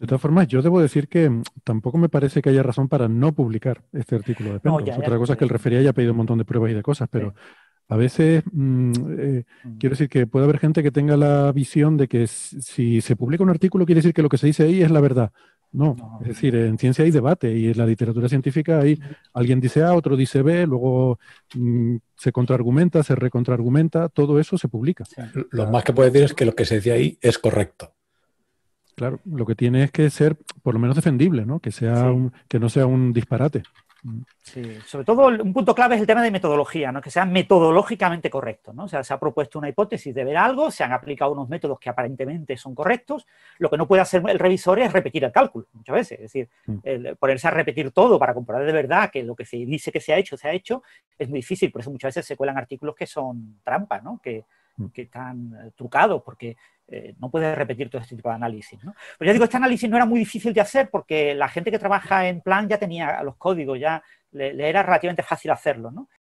De todas formas, yo debo decir que mm, tampoco me parece que haya razón para no publicar este artículo de Otra cosa es que el refería ha pedido un montón de pruebas y de cosas, pero a veces mm, eh, mm. quiero decir que puede haber gente que tenga la visión de que si se publica un artículo quiere decir que lo que se dice ahí es la verdad. No, es decir, en ciencia hay debate y en la literatura científica hay alguien dice A, otro dice B, luego se contraargumenta, se recontraargumenta, todo eso se publica. Lo más que puedes decir es que lo que se dice ahí es correcto. Claro, lo que tiene es que ser por lo menos defendible, ¿no? Que, sea que no sea un disparate. Sí, sobre todo un punto clave es el tema de metodología, ¿no? que sea metodológicamente correcto. ¿no? O sea, se ha propuesto una hipótesis de ver algo, se han aplicado unos métodos que aparentemente son correctos. Lo que no puede hacer el revisor es repetir el cálculo muchas veces, es decir, mm. ponerse a repetir todo para comprobar de verdad que lo que se dice que se ha hecho, se ha hecho, es muy difícil. Por eso muchas veces se cuelan artículos que son trampa, ¿no? que, Mm. que están eh, trucados porque eh, no puedes repetir todo este tipo de análisis. ¿no? Pero pues ya digo, este análisis no era muy difícil de hacer porque la gente que trabaja en plan ya tenía los códigos, ya le, le era relativamente fácil hacerlo. ¿no?